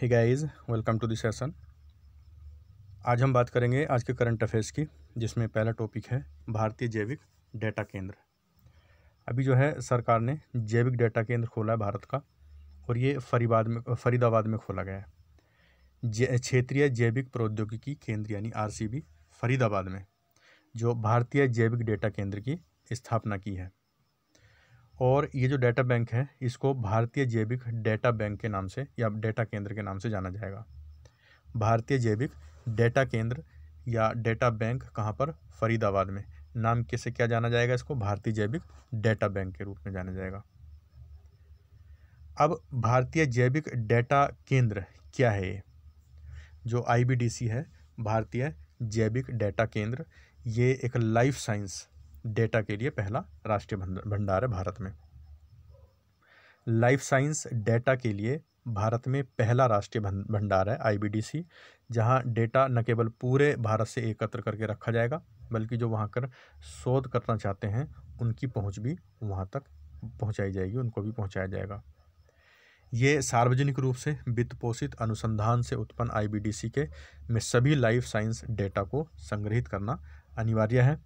hey guys welcome to this session आज हम बात करेंगे आज के करंट अफेयर्स की जिसमें पहला टॉपिक है भारतीय जैविक डेटा केंद्र अभी जो है सरकार ने जैविक डेटा केंद्र खोला है भारत का और ये फरीबाद में फरीदाबाद में खोला गया है क्षेत्रीय जैविक प्रौद्योगिकी केंद्र यानी आर फरीदाबाद में जो भारतीय जैविक डेटा केंद्र की स्थापना की है और ये जो डेटा बैंक है इसको भारतीय जैविक डेटा बैंक के नाम से या डेटा केंद्र के नाम से जाना जाएगा भारतीय जैविक डेटा केंद्र या डेटा बैंक कहाँ पर फरीदाबाद में नाम कैसे क्या जाना जाएगा इसको भारतीय जैविक डेटा बैंक के रूप में जाना जाएगा अब भारतीय जैविक डेटा केंद्र क्या है ये जो आई है भारतीय जैविक डेटा केंद्र ये एक लाइफ साइंस डेटा के लिए पहला राष्ट्रीय भंडार है भारत में लाइफ साइंस डेटा के लिए भारत में पहला राष्ट्रीय भंडार है आईबीडीसी जहां डेटा न केवल पूरे भारत से एकत्र करके रखा जाएगा बल्कि जो वहां कर शोध करना चाहते हैं उनकी पहुंच भी वहां तक पहुंचाई जाएगी उनको भी पहुंचाया जाएगा ये सार्वजनिक रूप से वित्त पोषित अनुसंधान से उत्पन्न आईबीडीसी के में सभी लाइफ साइंस डेटा को संग्रहित करना अनिवार्य है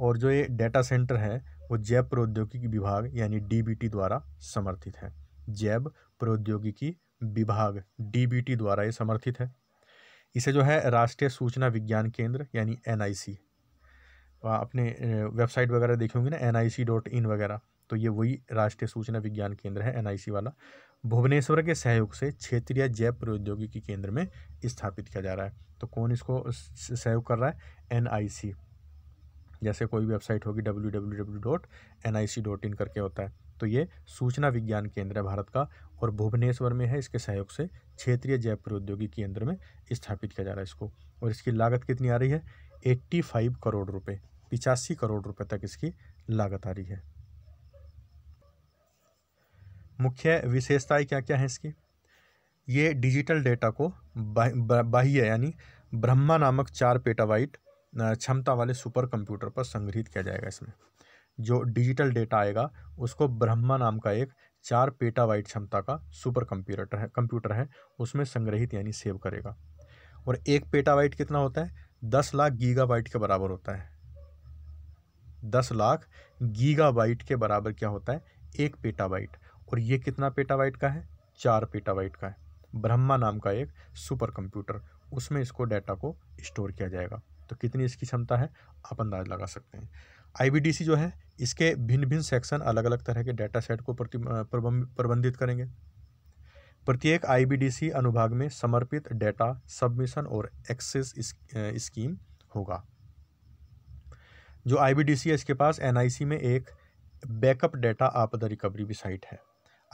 और जो ये डेटा सेंटर है वो जैव प्रौद्योगिकी विभाग यानी डीबीटी द्वारा समर्थित है जैव प्रौद्योगिकी विभाग डीबीटी द्वारा ये समर्थित है इसे जो है राष्ट्रीय सूचना विज्ञान केंद्र यानी एन अपने वेबसाइट वगैरह देखे होंगे ना एन वगैरह तो ये वही राष्ट्रीय सूचना विज्ञान केंद्र है एन वाला भुवनेश्वर के सहयोग से क्षेत्रीय जैव प्रौद्योगिकी केंद्र में स्थापित किया जा रहा है तो कौन इसको सहयोग कर रहा है एन जैसे कोई वेबसाइट होगी W W W dot N I C dot in करके होता है तो ये सूचना विज्ञान केंद्र है भारत का और भुवनेश्वर में है इसके सहयोग से क्षेत्रीय जैव प्रौद्योगिकी केंद्र में स्थापित किया जा रहा है इसको और इसकी लागत कितनी आ रही है एट्टी फाइव करोड़ रुपये पिचासी करोड़ रुपये तक इसकी लागत आ रही है मुख्य विशेषताएं क्या क्या हैं इसकी ये डिजिटल डेटा को बाह्य यानी ब्रह्मा नामक चार पेटावाइट क्षमता वाले सुपर कंप्यूटर पर संग्रहित किया जाएगा इसमें जो डिजिटल डेटा आएगा उसको ब्रह्मा नाम का एक चार पेटावाइट क्षमता का सुपर कंप्यूटर है कंप्यूटर है उसमें संग्रहित यानी सेव करेगा और एक पेटावाइट कितना होता है दस लाख गीगाबाइट के बराबर होता है दस लाख गीगाबाइट के बराबर क्या होता है एक पेटाबाइट और ये कितना पेटाबाइट का है चार पेटाबाइट का है ब्रह्मा नाम का एक सुपर कंप्यूटर उसमें इसको डाटा को स्टोर किया जाएगा तो कितनी इसकी क्षमता है आप अंदाज लगा सकते हैं आई जो है इसके भिन्न भिन्न सेक्शन अलग अलग तरह के डेटा सेट को प्रबंधित करेंगे प्रत्येक आई अनुभाग में समर्पित डेटा सबमिशन और एक्सेस स्कीम होगा जो आई है इसके पास एन में एक बैकअप डेटा आपदा रिकवरी भी साइट है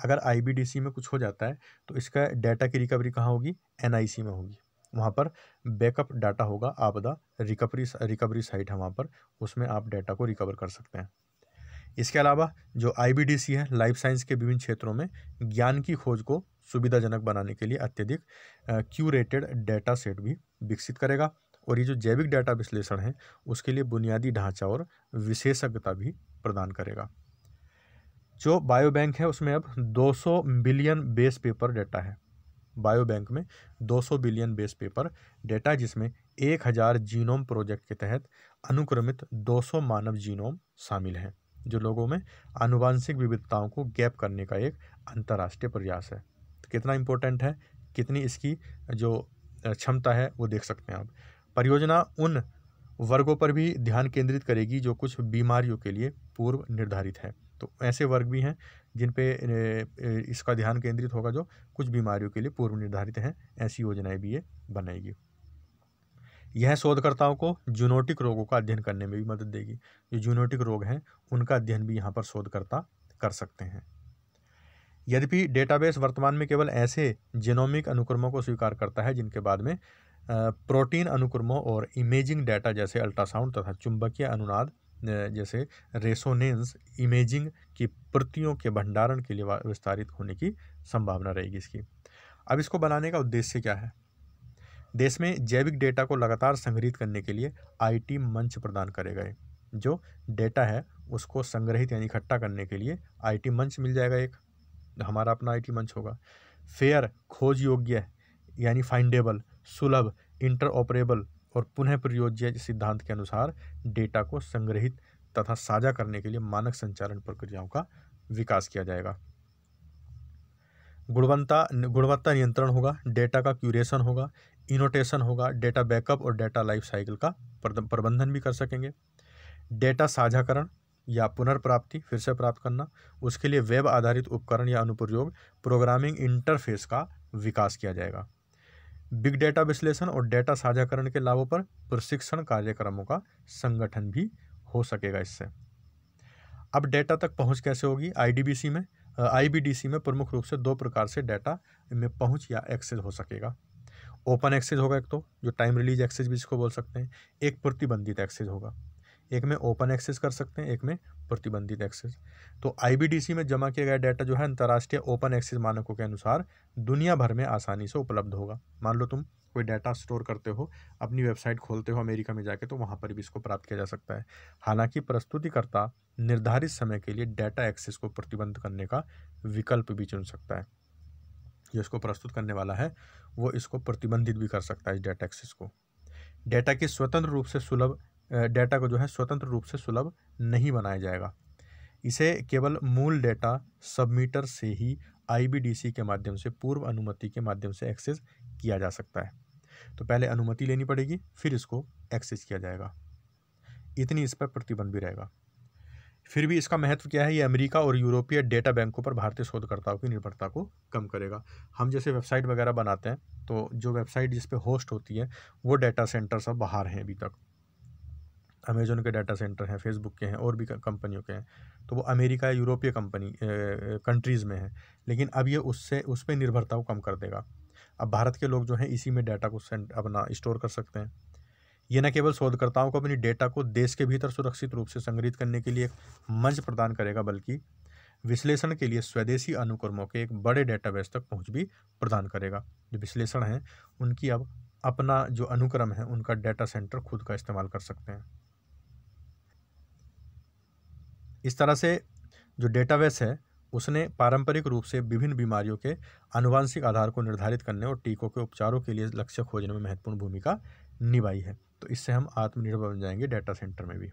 अगर आई में कुछ हो जाता है तो इसका डेटा की रिकवरी कहाँ होगी एन में होगी वहाँ पर बैकअप डाटा होगा आपदा रिकवरी रिकवरी साइट है वहाँ पर उसमें आप डाटा को रिकवर कर सकते हैं इसके अलावा जो आईबीडीसी है लाइफ साइंस के विभिन्न क्षेत्रों में ज्ञान की खोज को सुविधाजनक बनाने के लिए अत्यधिक क्यूरेटेड डेटा सेट भी विकसित करेगा और ये जो जैविक डाटा विश्लेषण है उसके लिए बुनियादी ढांचा और विशेषज्ञता भी प्रदान करेगा जो बायोबैंक है उसमें अब 200 बिलियन बेस पेपर डाटा है बायो बैंक में 200 बिलियन बेस पेपर डेटा जिसमें 1000 जीनोम प्रोजेक्ट के तहत अनुक्रमित 200 मानव जीनोम शामिल हैं जो लोगों में आनुवांशिक विविधताओं को गैप करने का एक अंतर्राष्ट्रीय प्रयास है तो कितना इम्पोर्टेंट है कितनी इसकी जो क्षमता है वो देख सकते हैं आप परियोजना उन वर्गों पर भी ध्यान केंद्रित करेगी जो कुछ बीमारियों के लिए पूर्व निर्धारित है तो ऐसे वर्ग भी हैं जिन पे इसका ध्यान केंद्रित होगा जो कुछ बीमारियों के लिए पूर्व निर्धारित हैं ऐसी योजनाएं भी ये बनाएगी यह शोधकर्ताओं को जूनोटिक रोगों का अध्ययन करने में भी मदद देगी जो जूनोटिक रोग हैं उनका अध्ययन भी यहाँ पर शोधकर्ता कर सकते हैं यद्यपि डेटाबेस वर्तमान में केवल ऐसे जेनोमिक अनुक्रमों को स्वीकार करता है जिनके बाद में प्रोटीन अनुक्रमों और इमेजिंग डाटा जैसे अल्ट्रासाउंड तथा चुंबकीय अनुनाद जैसे रेसोनेंस इमेजिंग की प्रतियों के भंडारण के लिए विस्तारित होने की संभावना रहेगी इसकी अब इसको बनाने का उद्देश्य क्या है देश में जैविक डेटा को लगातार संग्रहित करने के लिए आईटी मंच प्रदान करे गए जो डेटा है उसको संग्रहित यानी इकट्ठा करने के लिए आईटी मंच मिल जाएगा एक हमारा अपना आईटी मंच होगा फेयर खोज योग्य यानी फाइंडेबल सुलभ इंटर ऑपरेबल और पुनः प्रयोज्य सिद्धांत के अनुसार डेटा को संग्रहित तथा साझा करने के लिए मानक संचालन प्रक्रियाओं का विकास किया जाएगा गुणवत्ता गुणवत्ता नियंत्रण होगा डेटा का क्यूरेशन होगा इनोटेशन होगा डेटा बैकअप और डेटा लाइफ साइकिल का प्रबंधन भी कर सकेंगे डेटा साझाकरण या पुनर्प्राप्ति फिर से प्राप्त करना उसके लिए वेब आधारित उपकरण या अनुप्रयोग प्रोग्रामिंग इंटरफेस का विकास किया जाएगा बिग डेटा विश्लेषण और डेटा साझाकरण के लाभों पर प्रशिक्षण कार्यक्रमों का संगठन भी हो सकेगा इससे अब डेटा तक पहुंच कैसे होगी आईडीबीसी में आईबीडीसी में प्रमुख रूप से दो प्रकार से डेटा में पहुंच या एक्सेस हो सकेगा ओपन एक्सेस होगा एक तो जो टाइम रिलीज एक्सेस भी इसको बोल सकते हैं एक प्रतिबंधित एक्सेस होगा एक में ओपन एक्सेस कर सकते हैं एक में प्रतिबंधित एक्सेस तो आईबीडीसी में जमा किया गया डाटा जो है अंतर्राष्ट्रीय ओपन एक्सेस मानकों के अनुसार दुनिया भर में आसानी से उपलब्ध होगा मान लो तुम कोई डाटा स्टोर करते हो अपनी वेबसाइट खोलते हो अमेरिका में जाके तो वहाँ पर भी इसको प्राप्त किया जा सकता है हालांकि प्रस्तुतिकर्ता निर्धारित समय के लिए डाटा एक्सेस को प्रतिबंध करने का विकल्प भी चुन सकता है जो इसको प्रस्तुत करने वाला है वो इसको प्रतिबंधित भी कर सकता है इस डाटा एक्सेस को डाटा की स्वतंत्र रूप से सुलभ डेटा को जो है स्वतंत्र रूप से सुलभ नहीं बनाया जाएगा इसे केवल मूल डेटा सबमीटर से ही आईबीडीसी के माध्यम से पूर्व अनुमति के माध्यम से एक्सेस किया जा सकता है तो पहले अनुमति लेनी पड़ेगी फिर इसको एक्सेस किया जाएगा इतनी इस पर प्रतिबंध भी रहेगा फिर भी इसका महत्व क्या है ये अमेरिका और यूरोपीय डेटा बैंकों पर भारतीय शोधकर्ताओं की निर्भरता को कम करेगा हम जैसे वेबसाइट वगैरह बनाते हैं तो जो वेबसाइट जिस पे होस्ट होती है वो डेटा सेंटर सब बाहर हैं अभी तक अमेजोन के डाटा सेंटर हैं फेसबुक के हैं और भी कंपनियों के हैं तो वो अमेरिका यूरोपीय कंपनी कंट्रीज़ में है लेकिन अब ये उससे उस पर निर्भरता को कम कर देगा अब भारत के लोग जो हैं इसी में डाटा को सेंट अपना स्टोर कर सकते हैं ये न केवल शोधकर्ताओं को अपनी डेटा को देश के भीतर सुरक्षित रूप से संग्रहित करने के लिए एक मंच प्रदान करेगा बल्कि विश्लेषण के लिए स्वदेशी अनुक्रमों के एक बड़े डेटाबेस तक पहुंच भी प्रदान करेगा जो विश्लेषण हैं उनकी अब अपना जो अनुक्रम है उनका डेटा सेंटर खुद का इस्तेमाल कर सकते हैं इस तरह से जो डेटाबेस है उसने पारंपरिक रूप से विभिन्न बीमारियों के आनुवांशिक आधार को निर्धारित करने और टीकों के उपचारों के लिए लक्ष्य खोजने में महत्वपूर्ण भूमिका निभाई है तो इससे हम आत्मनिर्भर बन जाएंगे डेटा सेंटर में भी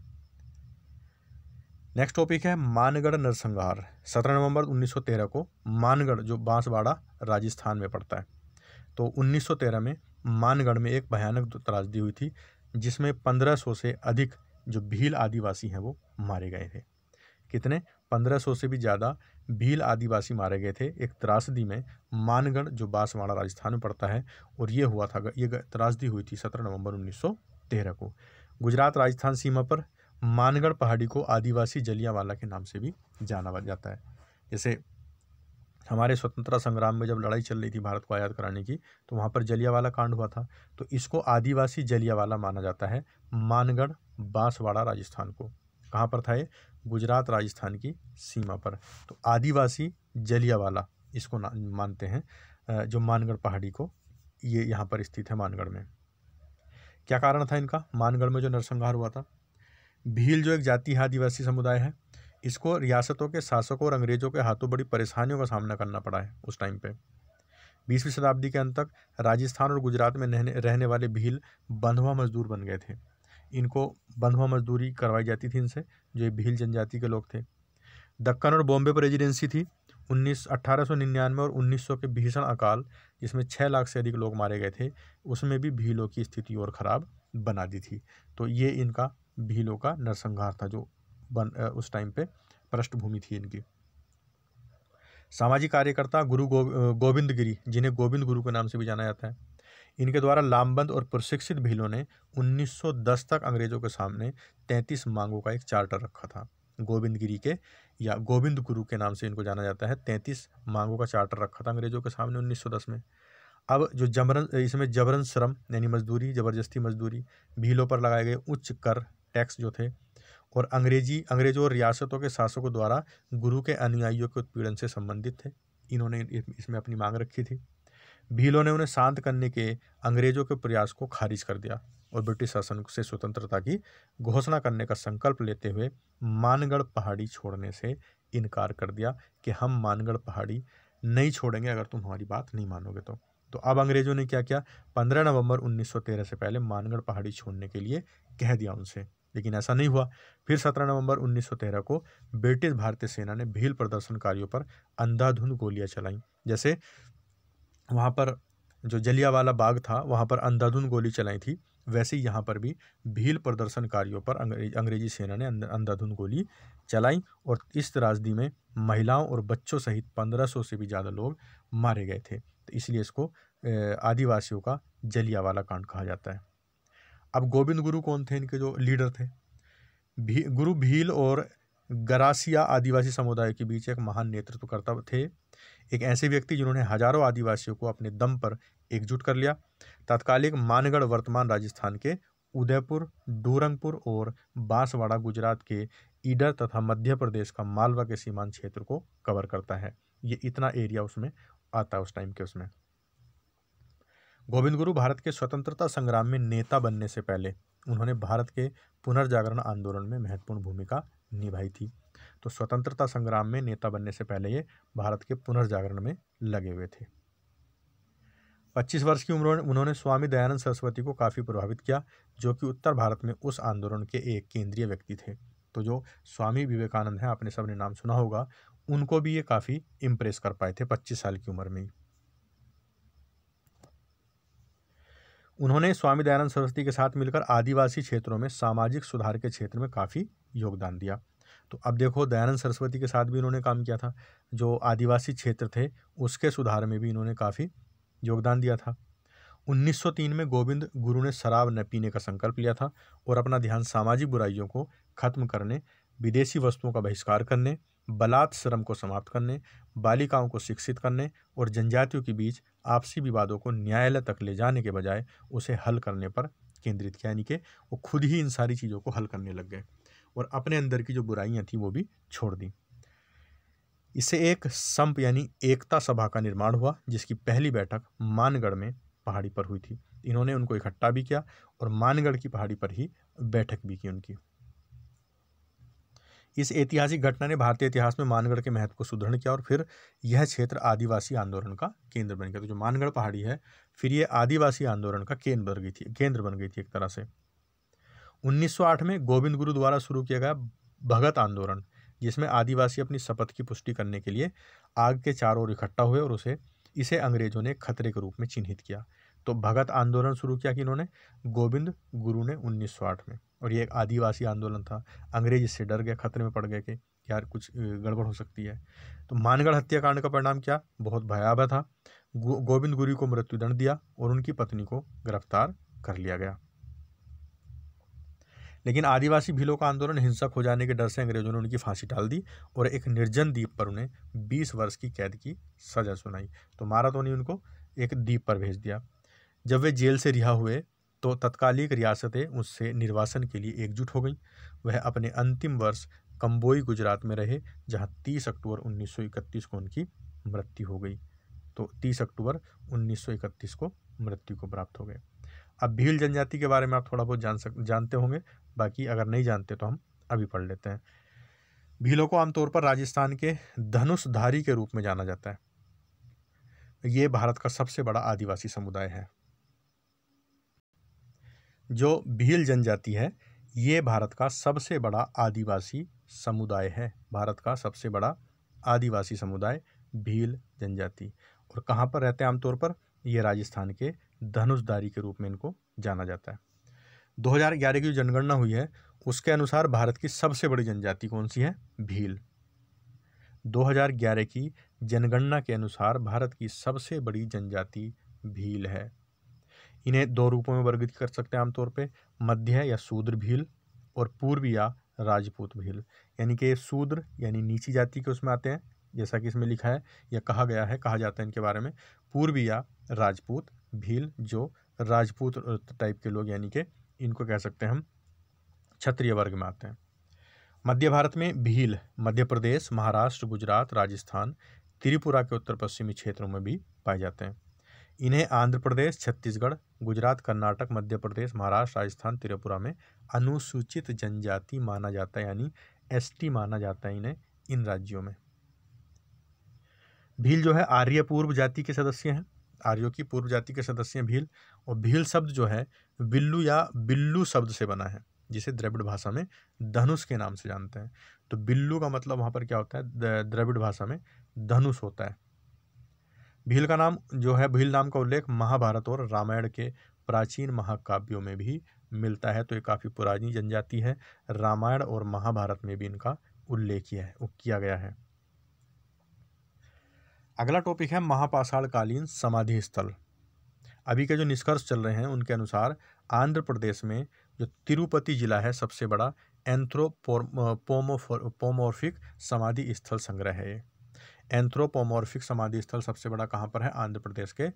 नेक्स्ट टॉपिक है मानगढ़ नरसंहार सत्रह नवंबर 1913 को मानगढ़ जो बांसवाड़ा राजस्थान में पड़ता है तो 1913 में मानगढ़ में एक भयानक त्रासदी हुई थी जिसमें 1500 से अधिक जो भील आदिवासी हैं वो मारे गए थे कितने 1500 से भी ज़्यादा भील आदिवासी मारे गए थे एक त्रासदी में मानगढ़ जो बांसवाड़ा राजस्थान में पड़ता है और ये हुआ था ये त्रासदी हुई थी सत्रह नवंबर उन्नीस को गुजरात राजस्थान सीमा पर मानगढ़ पहाड़ी को आदिवासी जलियावाला के नाम से भी जाना जाता है जैसे हमारे स्वतंत्रता संग्राम में जब लड़ाई चल रही थी भारत को आज़ाद कराने की तो वहाँ पर जलियावाला कांड हुआ था तो इसको आदिवासी जलियावाला माना जाता है मानगढ़ बांसवाड़ा राजस्थान को कहाँ पर था ये गुजरात राजस्थान की सीमा पर तो आदिवासी जलियावाला इसको मानते हैं जो मानगढ़ पहाड़ी को ये यहाँ पर स्थित है मानगढ़ में क्या कारण था इनका मानगढ़ में जो नरसंहार हुआ था भील जो एक जाति आदिवासी समुदाय है इसको रियासतों के शासकों और अंग्रेज़ों के हाथों बड़ी परेशानियों का सामना करना पड़ा है उस टाइम पे बीसवीं शताब्दी के अंत तक राजस्थान और गुजरात में रहने वाले भील बंधवा मजदूर बन गए थे इनको बंधवा मजदूरी करवाई जाती थी इनसे जो ये भील जनजाति के लोग थे दक्कन और बॉम्बे पर रेजिडेंसी थी उन्नीस अट्ठारह सौ निन्यानवे और उन्नीस सौ के भीषण अकाल जिसमें छः लाख से अधिक लोग मारे गए थे उसमें भी भीलों की स्थिति और ख़राब बना दी थी तो ये इनका भीलों का नरसंहार था जो बन उस टाइम पे पृष्ठभूमि थी इनकी सामाजिक कार्यकर्ता गुरु गो, गोविंद गिरी जिन्हें गोविंद गुरु के नाम से भी जाना जाता है इनके द्वारा लामबंद और प्रशिक्षित भीलों ने 1910 तक अंग्रेजों के सामने 33 मांगों का एक चार्टर रखा था गोविंद गिरी के या गोविंद गुरु के नाम से इनको जाना जाता है 33 मांगों का चार्टर रखा था अंग्रेजों के सामने 1910 में अब जो जबरन इसमें जबरन श्रम यानी मजदूरी ज़बरदस्ती मजदूरी भीलों पर लगाए गए उच्च कर टैक्स जो थे और अंग्रेजी अंग्रेजों और रियासतों के शासकों द्वारा गुरु के अनुयायियों के उत्पीड़न से संबंधित थे इन्होंने इसमें अपनी मांग रखी थी भीलों ने उन्हें शांत करने के अंग्रेजों के प्रयास को खारिज कर दिया और ब्रिटिश शासन से स्वतंत्रता की घोषणा करने का संकल्प लेते हुए मानगढ़ पहाड़ी छोड़ने से इनकार कर दिया कि हम मानगढ़ पहाड़ी नहीं छोड़ेंगे अगर तुम हमारी बात नहीं मानोगे तो तो अब अंग्रेजों ने क्या किया 15 नवंबर 1913 से पहले मानगढ़ पहाड़ी छोड़ने के लिए कह दिया उनसे लेकिन ऐसा नहीं हुआ फिर 17 नवंबर 1913 को ब्रिटिश भारतीय सेना ने भील प्रदर्शनकारियों पर अंधाधुंध गोलियां चलाईं जैसे वहाँ पर जो जलियावाला बाग था वहाँ पर अंधाधुंध गोली चलाई थी वैसे ही यहाँ पर भी भील प्रदर्शनकारियों पर अंग्रेजी सेना ने अंधाधुंध गोली चलाई और इस त्रासदी में महिलाओं और बच्चों सहित 1500 से भी ज़्यादा लोग मारे गए थे तो इसलिए इसको आदिवासियों का जलियावाला कांड कहा जाता है अब गोविंद गुरु कौन थे इनके जो लीडर थे भी गुरु भील और गरासिया आदिवासी समुदाय के बीच एक महान नेतृत्व करता थे एक ऐसे व्यक्ति जिन्होंने हजारों आदिवासियों को अपने दम पर एकजुट कर लिया तत्कालिक मानगढ़ वर्तमान राजस्थान के उदयपुर डूरंगपुर और बांसवाड़ा गुजरात के ईडर तथा मध्य प्रदेश का मालवा के सीमांत क्षेत्र को कवर करता है ये इतना एरिया उसमें आता है उस टाइम के उसमें गोविंद गुरु भारत के स्वतंत्रता संग्राम में नेता बनने से पहले उन्होंने भारत के पुनर्जागरण आंदोलन में महत्वपूर्ण भूमिका निभाई थी तो स्वतंत्रता संग्राम में नेता बनने से पहले ये भारत के पुनर्जागरण में लगे हुए थे 25 वर्ष की उम्र उन्होंने स्वामी दयानंद सरस्वती को काफ़ी प्रभावित किया जो कि उत्तर भारत में उस आंदोलन के एक केंद्रीय व्यक्ति थे तो जो स्वामी विवेकानंद हैं आपने सबने नाम सुना होगा उनको भी ये काफ़ी इम्प्रेस कर पाए थे 25 साल की उम्र में ही उन्होंने स्वामी दयानंद सरस्वती के साथ मिलकर आदिवासी क्षेत्रों में सामाजिक सुधार के क्षेत्र में काफ़ी योगदान दिया तो अब देखो दयानंद सरस्वती के साथ भी इन्होंने काम किया था जो आदिवासी क्षेत्र थे उसके सुधार में भी इन्होंने काफ़ी योगदान दिया था 1903 में गोविंद गुरु ने शराब न पीने का संकल्प लिया था और अपना ध्यान सामाजिक बुराइयों को खत्म करने विदेशी वस्तुओं का बहिष्कार करने बलात् श्रम को समाप्त करने बालिकाओं को शिक्षित करने और जनजातियों के बीच आपसी विवादों को न्यायालय तक ले जाने के बजाय उसे हल करने पर केंद्रित किया यानी कि वो खुद ही इन सारी चीज़ों को हल करने लग गए और अपने अंदर की जो बुराइयाँ थी वो भी छोड़ दी इससे एक संप यानी एकता सभा का निर्माण हुआ जिसकी पहली बैठक मानगढ़ में पहाड़ी पर हुई थी इन्होंने उनको इकट्ठा भी किया और मानगढ़ की पहाड़ी पर ही बैठक भी की उनकी इस ऐतिहासिक घटना ने भारतीय इतिहास में मानगढ़ के महत्व को सुदृढ़ किया और फिर यह क्षेत्र आदिवासी आंदोलन का केंद्र बन गया तो जो मानगढ़ पहाड़ी है फिर यह आदिवासी आंदोलन का केंद्र बन गई थी केंद्र बन गई थी एक तरह से 1908 में गोविंद गुरु द्वारा शुरू किया गया भगत आंदोलन जिसमें आदिवासी अपनी शपथ की पुष्टि करने के लिए आग के चारों ओर इकट्ठा हुए और उसे इसे अंग्रेजों ने खतरे के रूप में चिन्हित किया तो भगत आंदोलन शुरू किया कि इन्होंने गोविंद गुरु ने 1908 में और ये एक आदिवासी आंदोलन था अंग्रेज इससे डर गए खतरे में पड़ गए कि यार कुछ गड़बड़ हो सकती है तो मानगढ़ हत्याकांड का परिणाम क्या बहुत भयावह था गो, गोविंद गुरु को मृत्युदंड दिया और उनकी पत्नी को गिरफ्तार कर लिया गया लेकिन आदिवासी भीलों का आंदोलन हिंसक हो जाने के डर से अंग्रेजों ने उनकी फांसी डाल दी और एक निर्जन द्वीप पर उन्हें बीस वर्ष की कैद की सज़ा सुनाई तो मारा तो नहीं उनको एक द्वीप पर भेज दिया जब वे जेल से रिहा हुए तो तत्कालिक रियासतें उससे निर्वासन के लिए एकजुट हो गईं वह अपने अंतिम वर्ष कम्बोई गुजरात में रहे जहां 30 अक्टूबर 1931 को उनकी मृत्यु हो गई तो 30 अक्टूबर 1931 को मृत्यु को प्राप्त हो गए अब भील जनजाति के बारे में आप थोड़ा बहुत जान सक जानते होंगे बाकी अगर नहीं जानते तो हम अभी पढ़ लेते हैं भीलों को आमतौर पर राजस्थान के धनुषधारी के रूप में जाना जाता है ये भारत का सबसे बड़ा आदिवासी समुदाय है जो भील जनजाति है ये भारत का सबसे बड़ा आदिवासी समुदाय है भारत का सबसे बड़ा आदिवासी समुदाय भील जनजाति और कहाँ पर रहते हैं आमतौर पर ये राजस्थान के धनुषधारी के रूप में इनको जाना जाता है 2011 की जो जनगणना हुई है उसके अनुसार भारत की सबसे बड़ी जनजाति कौन सी है भील 2011 की जनगणना के अनुसार भारत की सबसे बड़ी जनजाति भील है इन्हें दो रूपों में वर्गित कर सकते हैं आमतौर पे मध्य या शूद्र भील और पूर्व या राजपूत भील यानी कि शूद्र यानी नीची जाति के उसमें आते हैं जैसा कि इसमें लिखा है या कहा गया है कहा जाता है इनके बारे में पूर्वी या राजपूत भील जो राजपूत टाइप के लोग यानी कि इनको कह सकते हैं हम क्षत्रिय वर्ग में आते हैं मध्य भारत में भील मध्य प्रदेश महाराष्ट्र गुजरात राजस्थान त्रिपुरा के उत्तर पश्चिमी क्षेत्रों में भी पाए जाते हैं इन्हें आंध्र प्रदेश छत्तीसगढ़ गुजरात कर्नाटक मध्य प्रदेश महाराष्ट्र राजस्थान त्रिपुरा में अनुसूचित जनजाति माना जाता है यानी एसटी माना जाता है इन्हें इन राज्यों में भील जो है आर्य पूर्व जाति के सदस्य हैं आर्यों की पूर्व जाति के सदस्य हैं भील और भील शब्द जो है बिल्लू या बिल्लू शब्द से बना है जिसे द्रविड़ भाषा में धनुष के नाम से जानते हैं तो बिल्लू का मतलब वहाँ पर क्या होता है द्रविड़ भाषा में धनुष होता है भील का नाम जो है भील नाम का उल्लेख महाभारत और रामायण के प्राचीन महाकाव्यों में भी मिलता है तो ये काफ़ी पुरानी जनजाति है रामायण और महाभारत में भी इनका उल्लेख किया है किया गया है अगला टॉपिक है महापाषाणकालीन समाधि स्थल अभी के जो निष्कर्ष चल रहे हैं उनके अनुसार आंध्र प्रदेश में जो तिरुपति जिला है सबसे बड़ा एंथ्रोपोमोफोमोर्फिक समाधि स्थल संग्रह है एंथ्रोपोमोर्फिक समाधि स्थल सबसे बड़ा कहाँ पर है आंध्र प्रदेश के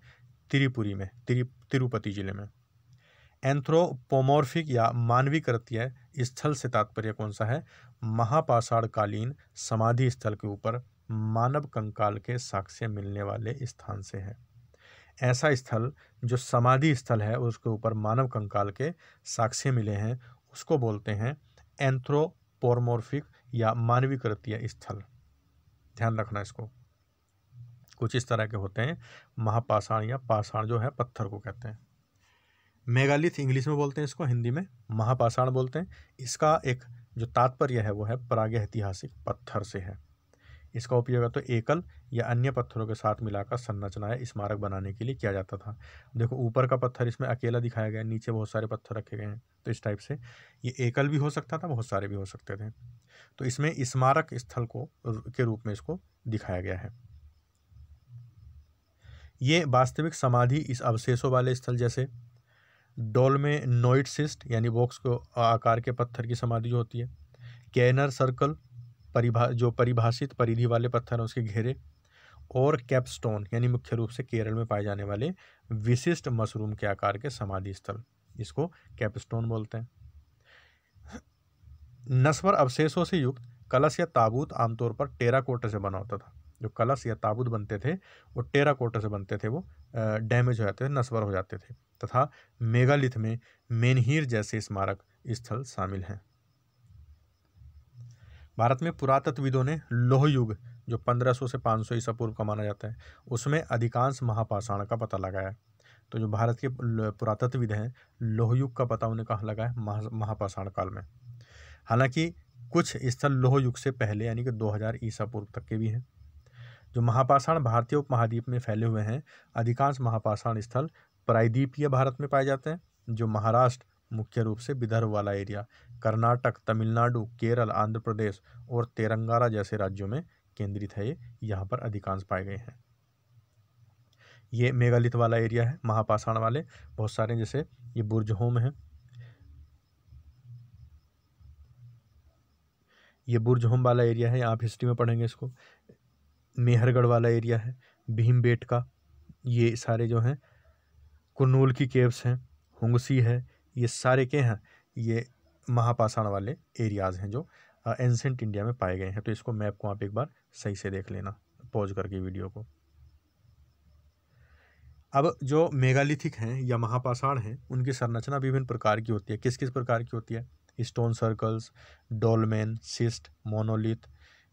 त्रिपुरी में तिरुपति जिले में एंथ्रोपोमोर्फिक या मानवीकृत्य स्थल से तात्पर्य कौन सा है महापाषाणकालीन समाधि स्थल के ऊपर मानव कंकाल के साक्ष्य मिलने वाले स्थान से है ऐसा स्थल जो समाधि स्थल है उसके ऊपर मानव कंकाल के साक्ष्य मिले हैं उसको बोलते हैं एंथ्रोपोरमोर्फिक या मानवीकृतीय स्थल ध्यान रखना इसको कुछ इस तरह के होते हैं महापाषाण या पाषाण जो है पत्थर को कहते हैं मेगालिथ इंग्लिश में बोलते हैं इसको हिंदी में महापाषाण बोलते हैं इसका एक जो तात्पर्य है वो है प्रागैतिहासिक पत्थर से है इसका उपयोग तो एकल या अन्य पत्थरों के साथ मिलाकर संरचना स्मारक बनाने के लिए किया जाता था देखो ऊपर का पत्थर इसमें अकेला दिखाया गया नीचे बहुत सारे पत्थर रखे गए हैं तो इस टाइप से ये एकल भी हो सकता था बहुत सारे भी हो सकते थे तो इसमें स्मारक स्थल को के रूप में इसको दिखाया गया है ये वास्तविक समाधि इस अवशेषों वाले स्थल जैसे डोल में नोइट सिस्ट यानी बॉक्स को आकार के पत्थर की समाधि जो होती है कैनर सर्कल परिभा जो परिभाषित परिधि वाले पत्थर हैं उसके घेरे और कैपस्टोन यानी मुख्य रूप से केरल में पाए जाने वाले विशिष्ट मशरूम के आकार के समाधि स्थल इसको कैपस्टोन बोलते हैं नस्वर अवशेषों से युक्त कलश या ताबूत आमतौर पर टेराकोटा से बना होता था जो कलश या ताबूत बनते थे वो टेराकोटा से बनते थे वो डैमेज हो जाते थे नस्वर हो जाते थे तथा मेगालिथ में मेनहीर जैसे स्मारक स्थल शामिल हैं भारत में पुरातत्वविदों ने लोह युग जो 1500 से 500 सौ ईसा पूर्व का माना जाता है उसमें अधिकांश महापाषाण का पता लगाया तो जो भारत के पुरातत्वविद हैं लोहयुग का पता उन्हें कहाँ लगा है महापाषाण काल में हालांकि कुछ स्थल लोह युग से पहले यानी कि 2000 ईसा पूर्व तक के भी हैं जो महापाषाण भारतीय उपमहाद्वीप में फैले हुए हैं अधिकांश महापाषाण स्थल प्रायद्वीपीय भारत में पाए जाते हैं जो महाराष्ट्र मुख्य रूप से विदर्भ वाला एरिया कर्नाटक तमिलनाडु केरल आंध्र प्रदेश और तेलंगाना जैसे राज्यों में केंद्रित है ये यहाँ पर अधिकांश पाए गए हैं ये मेगालिथ वाला एरिया है महापाषाण वाले बहुत सारे जैसे ये बुर्ज होम है ये बुर्ज होम वाला एरिया है आप हिस्ट्री में पढ़ेंगे इसको मेहरगढ़ वाला एरिया है भीम का ये सारे जो हैं कुन्नूल की केव्स हैं हुसी है ये सारे के हैं ये महापाषाण वाले एरियाज़ हैं जो एंसेंट इंडिया में पाए गए हैं तो इसको मैप को आप एक बार सही से देख लेना पॉज करके वीडियो को अब जो मेगालिथिक हैं या महापाषाण हैं उनकी संरचना विभिन्न प्रकार की होती है किस किस प्रकार की होती है stone circles dolmen cist monolith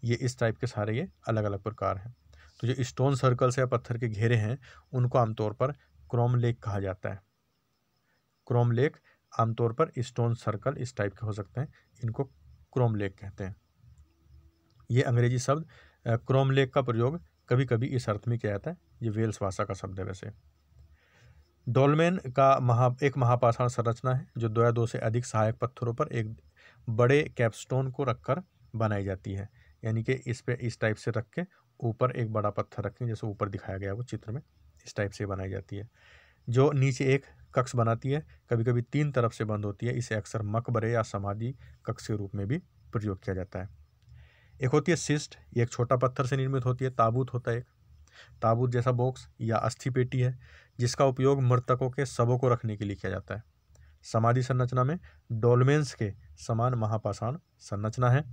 ये इस टाइप के सारे ये अलग अलग प्रकार हैं तो जो स्टोन सर्कल्स या पत्थर के घेरे हैं उनको आमतौर पर क्रोम लेक कहा जाता है क्रोम लेक आमतौर पर स्टोन सर्कल इस टाइप के हो सकते हैं इनको क्रोमलेक कहते हैं ये अंग्रेजी शब्द क्रोमलेक का प्रयोग कभी कभी इस अर्थ में किया जाता है ये वेल्स भाषा का शब्द है वैसे डोलमेन का महा एक महापाषाण संरचना है जो दो या दो से अधिक सहायक पत्थरों पर एक बड़े कैपस्टोन को रखकर बनाई जाती है यानी कि इस पे इस टाइप से रख के ऊपर एक बड़ा पत्थर रखें जैसे ऊपर दिखाया गया वो चित्र में इस टाइप से बनाई जाती है जो नीचे एक कक्ष बनाती है कभी कभी तीन तरफ से बंद होती है इसे अक्सर मकबरे या समाधि कक्ष के रूप में भी प्रयोग किया जाता है एक होती है सिस्ट ये एक छोटा पत्थर से निर्मित होती है ताबूत होता है एक ताबूत जैसा बॉक्स या अस्थि पेटी है जिसका उपयोग मृतकों के शवों को रखने के लिए किया जाता है समाधि संरचना में डोलमेंस के समान महापाषाण संरचना है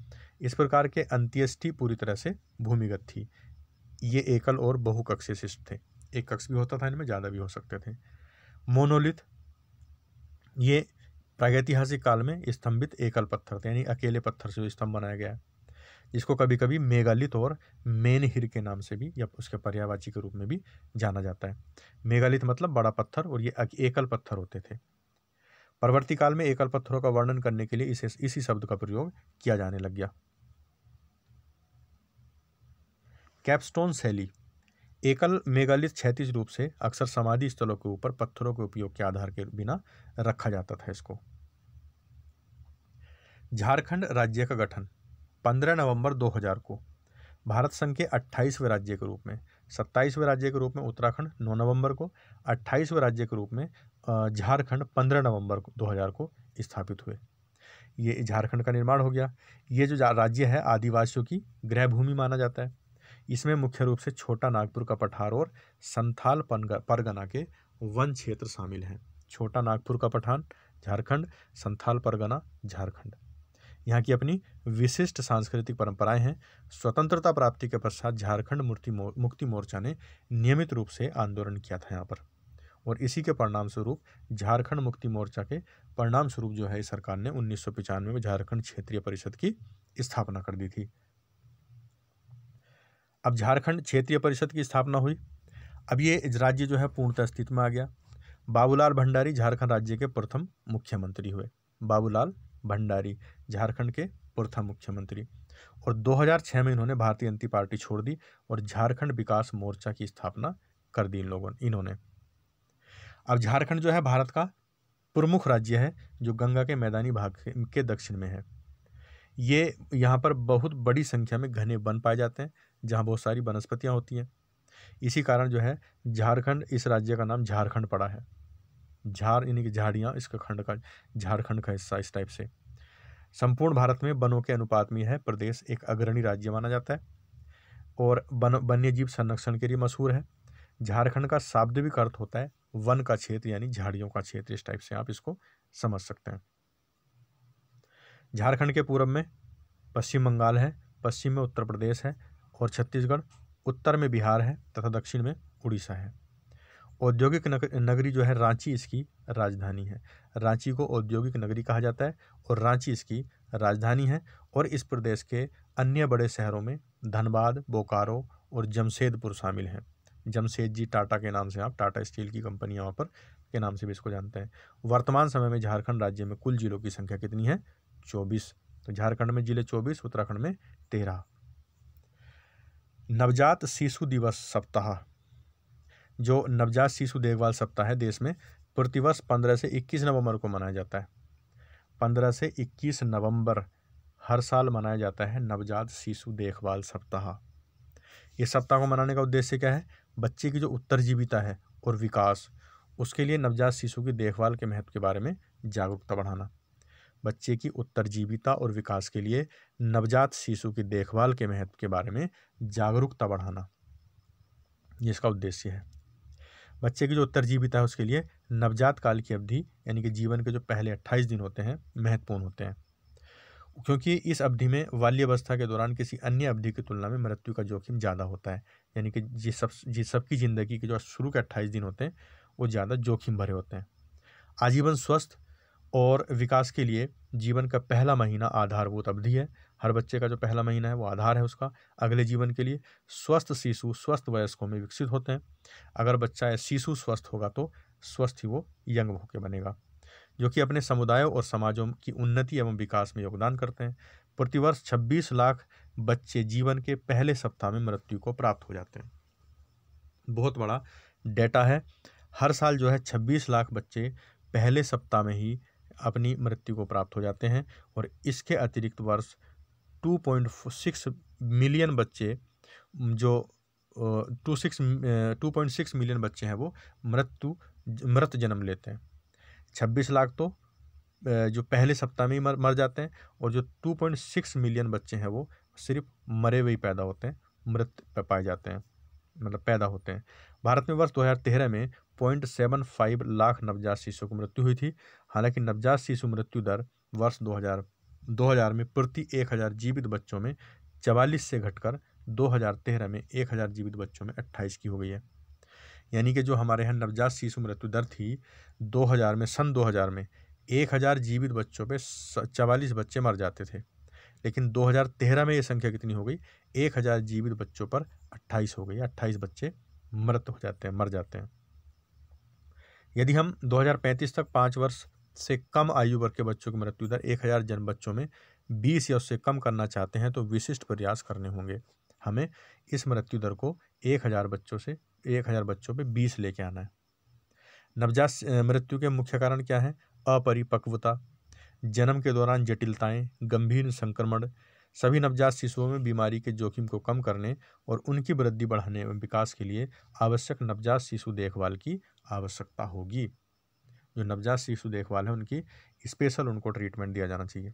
इस प्रकार के अंत्येष्टि पूरी तरह से भूमिगत थी ये एकल और बहुकक्षीय शिष्ट थे एक कक्ष भी होता था इनमें ज़्यादा भी हो सकते थे मोनोलिथ ये प्रागैतिहासिक काल में स्तंभित एकल पत्थर थे यानी अकेले पत्थर से स्तंभ बनाया गया है इसको कभी कभी मेगालिथ और मेनहिर के नाम से भी या उसके पर्यावाची के रूप में भी जाना जाता है मेगालिथ मतलब बड़ा पत्थर और ये एकल पत्थर होते थे परवर्ती काल में एकल पत्थरों का वर्णन करने के लिए इसे इसी शब्द का प्रयोग किया जाने लग गया कैपस्टोन शैली एकल मेगालिस क्षैतिज रूप से अक्सर समाधि स्थलों के ऊपर पत्थरों के उपयोग के आधार के बिना रखा जाता था इसको झारखंड राज्य का गठन 15 नवंबर 2000 को भारत संघ के 28वें राज्य के रूप में 27वें राज्य के रूप में उत्तराखंड 9 नवंबर को 28वें राज्य के रूप में झारखंड 15 नवंबर 2000 को स्थापित हुए ये झारखंड का निर्माण हो गया ये जो राज्य है आदिवासियों की गृह भूमि माना जाता है इसमें मुख्य रूप से छोटा नागपुर का पठार और संथाल परगना के वन क्षेत्र शामिल हैं छोटा नागपुर का पठान झारखंड संथाल परगना झारखंड यहाँ की अपनी विशिष्ट सांस्कृतिक परंपराएं हैं स्वतंत्रता प्राप्ति के पश्चात झारखंड मुक्ति मुक्ति मोर्चा ने नियमित रूप से आंदोलन किया था यहाँ पर और इसी के परिणाम स्वरूप झारखंड मुक्ति मोर्चा के परिणाम स्वरूप जो है सरकार ने उन्नीस में झारखंड क्षेत्रीय परिषद की स्थापना कर दी थी अब झारखंड क्षेत्रीय परिषद की स्थापना हुई अब ये राज्य जो है पूर्णतः अस्तित्व में आ गया बाबूलाल भंडारी झारखंड राज्य के प्रथम मुख्यमंत्री हुए बाबूलाल भंडारी झारखंड के प्रथम मुख्यमंत्री और 2006 में इन्होंने भारतीय जनता पार्टी छोड़ दी और झारखंड विकास मोर्चा की स्थापना कर दी इन लोगों ने इन्होंने अब झारखंड जो है भारत का प्रमुख राज्य है जो गंगा के मैदानी भाग के दक्षिण में है ये यहाँ पर बहुत बड़ी संख्या में घने वन पाए जाते हैं जहाँ बहुत सारी वनस्पतियाँ होती हैं इसी कारण जो है झारखंड इस राज्य का नाम झारखंड पड़ा है झार यानी कि झाड़ियाँ इसका खंड का झारखंड का हिस्सा इस टाइप से संपूर्ण भारत में वनों के अनुपात में है प्रदेश एक अग्रणी राज्य माना जाता है और वन वन्य जीव संरक्षण के लिए मशहूर है झारखंड का शाब्दिक अर्थ होता है वन का क्षेत्र यानी झाड़ियों का क्षेत्र इस टाइप से आप इसको समझ सकते हैं झारखंड के पूर्व में पश्चिम बंगाल है पश्चिम में उत्तर प्रदेश है और छत्तीसगढ़ उत्तर में बिहार है तथा दक्षिण में उड़ीसा है औद्योगिक नगरी जो है रांची इसकी राजधानी है रांची को औद्योगिक नगरी कहा जाता है और रांची इसकी राजधानी है और इस प्रदेश के अन्य बड़े शहरों में धनबाद बोकारो और जमशेदपुर शामिल हैं जमशेद जी टाटा के नाम से आप टाटा स्टील की कंपनी वहाँ पर के नाम से भी इसको जानते हैं वर्तमान समय में झारखंड राज्य में कुल जिलों की संख्या कितनी है चौबीस तो झारखंड में जिले चौबीस उत्तराखंड में तेरह नवजात शिशु दिवस सप्ताह जो नवजात शिशु देखभाल सप्ताह है देश में प्रतिवर्ष पंद्रह से इक्कीस नवंबर को मनाया जाता है पंद्रह से इक्कीस नवंबर हर साल मनाया जाता है नवजात शिशु देखभाल सप्ताह इस सप्ताह को मनाने का उद्देश्य क्या है बच्चे की जो उत्तरजीविता है और विकास उसके लिए नवजात शिशु की देखभाल के महत्व के बारे में जागरूकता बढ़ाना बच्चे की उत्तरजीविता और विकास के लिए नवजात शिशु की देखभाल के महत्व के बारे में जागरूकता बढ़ाना ये इसका उद्देश्य है बच्चे की जो उत्तरजीविता है उसके लिए नवजात काल की अवधि यानी कि जीवन के जो पहले अट्ठाईस दिन होते हैं महत्वपूर्ण होते हैं क्योंकि इस अवधि में बाल्यवस्था के दौरान किसी अन्य अवधि की तुलना में मृत्यु का जोखिम ज़्यादा होता है यानी कि जिस सब जिस सबकी ज़िंदगी के जो शुरू के अट्ठाईस दिन होते हैं वो ज़्यादा जोखिम भरे होते हैं आजीवन स्वस्थ और विकास के लिए जीवन का पहला महीना आधारभूत अवधि है हर बच्चे का जो पहला महीना है वो आधार है उसका अगले जीवन के लिए स्वस्थ शिशु स्वस्थ वयस्कों में विकसित होते हैं अगर बच्चा शिशु स्वस्थ होगा तो स्वस्थ ही वो यंग होके बनेगा जो कि अपने समुदायों और समाजों की उन्नति एवं विकास में योगदान करते हैं प्रतिवर्ष छब्बीस लाख बच्चे जीवन के पहले सप्ताह में मृत्यु को प्राप्त हो जाते हैं बहुत बड़ा डेटा है हर साल जो है छब्बीस लाख बच्चे पहले सप्ताह में ही अपनी मृत्यु को प्राप्त हो जाते हैं और इसके अतिरिक्त वर्ष 2.6 मिलियन बच्चे जो two six two point six million बच्चे हैं वो मृत्यु मृत जन्म लेते हैं छब्बीस लाख तो जो पहले सप्ताह में ही मर मर जाते हैं और जो टू पॉइंट सिक्स मिलियन बच्चे हैं वो सिर्फ मरे हुए ही पैदा होते हैं मृत पाए जाते हैं मतलब पैदा होते हैं भारत में वर्ष तेरह में पॉइंट सेवन फाइव लाख नवजात शिशुओं की मृत्यु हुई थी हालांकि नवजात शिशु मृत्यु दर वर्ष 2000 2000 में प्रति एक हज़ार जीवित बच्चों में चवालीस से घटकर 2013 में एक हज़ार जीवित बच्चों में अट्ठाईस की हो गई है यानी कि जो हमारे यहाँ नवजात शिशु मृत्यु दर थी 2000 में सन 2000 में हज़ार जीवित बच्चों पर चवालीस बच्चे मर जाते थे लेकिन 2013 में ये संख्या कितनी हो गई 1000 जीवित बच्चों पर 28 हो गई 28 बच्चे मृत हो जाते हैं मर जाते हैं यदि हम 2035 तक पाँच वर्ष से कम आयु वर्ग के बच्चों की मृत्यु दर एक हज़ार जन बच्चों में बीस या उससे कम करना चाहते हैं तो विशिष्ट प्रयास करने होंगे हमें इस मृत्यु दर को एक हज़ार बच्चों से एक हज़ार बच्चों पे बीस लेके आना है नवजात मृत्यु के मुख्य कारण क्या हैं अपरिपक्वता जन्म के दौरान जटिलताएँ गंभीर संक्रमण सभी नवजात शिशुओं में बीमारी के जोखिम को कम करने और उनकी वृद्धि बढ़ाने एवं विकास के लिए आवश्यक नवजात शिशु देखभाल की आवश्यकता होगी जो नवजात शिशु देखभाल है उनकी स्पेशल उनको ट्रीटमेंट दिया जाना चाहिए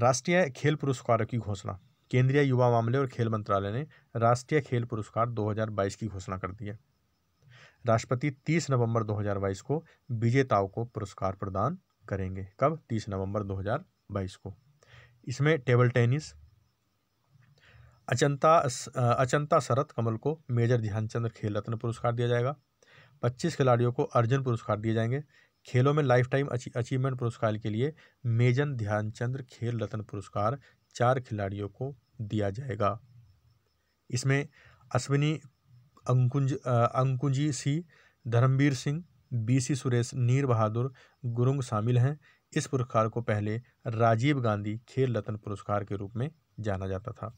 राष्ट्रीय खेल पुरस्कारों की घोषणा केंद्रीय युवा मामले और खेल मंत्रालय ने राष्ट्रीय खेल पुरस्कार 2022 की घोषणा कर दी है राष्ट्रपति 30 नवंबर 2022 को विजेताओं को पुरस्कार प्रदान करेंगे कब 30 नवंबर 2022 को इसमें टेबल टेनिस अचंता अचंता शरत कमल को मेजर ध्यानचंद्र खेल रत्न पुरस्कार दिया जाएगा पच्चीस खिलाड़ियों को अर्जुन पुरस्कार दिए जाएंगे खेलों में लाइफ टाइम अचीवमेंट पुरस्कार के लिए मेजन ध्यानचंद्र खेल रत्न पुरस्कार चार खिलाड़ियों को दिया जाएगा इसमें अश्विनी अंकुंज अंकुंजी सी धर्मवीर सिंह बीसी सुरेश नीर बहादुर गुरुंग शामिल हैं इस पुरस्कार को पहले राजीव गांधी खेल रत्न पुरस्कार के रूप में जाना जाता था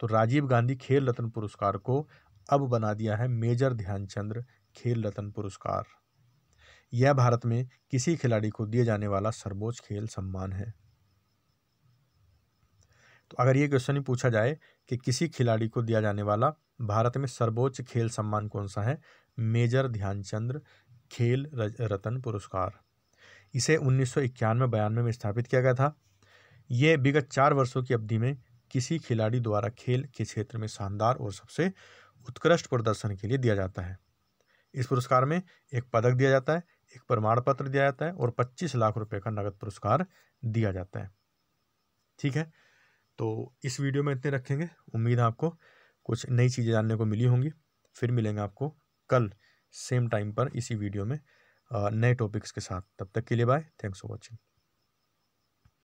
तो राजीव गांधी खेल रत्न पुरस्कार को अब बना दिया है मेजर ध्यानचंद्र खेल रत्न पुरस्कार यह भारत में किसी खिलाड़ी को दिए जाने वाला सर्वोच्च खेल सम्मान है तो अगर ये क्वेश्चन ही पूछा जाए कि किसी खिलाड़ी को दिया जाने वाला भारत में सर्वोच्च खेल सम्मान कौन सा है मेजर ध्यानचंद्र खेल रत्न पुरस्कार इसे उन्नीस सौ इक्यानवे बयानवे में स्थापित किया गया था ये विगत चार वर्षों की अवधि में किसी खिलाड़ी द्वारा खेल के क्षेत्र में शानदार और सबसे उत्कृष्ट प्रदर्शन के लिए दिया जाता है इस पुरस्कार में एक पदक दिया जाता है एक प्रमाण पत्र दिया जाता है और पच्चीस लाख रुपये का नगद पुरस्कार दिया जाता है ठीक है तो इस वीडियो में इतने रखेंगे उम्मीद है आपको कुछ नई चीज़ें जानने को मिली होंगी फिर मिलेंगे आपको कल सेम टाइम पर इसी वीडियो में नए टॉपिक्स के साथ तब तक के लिए बाय थैंक्स फॉर वॉचिंग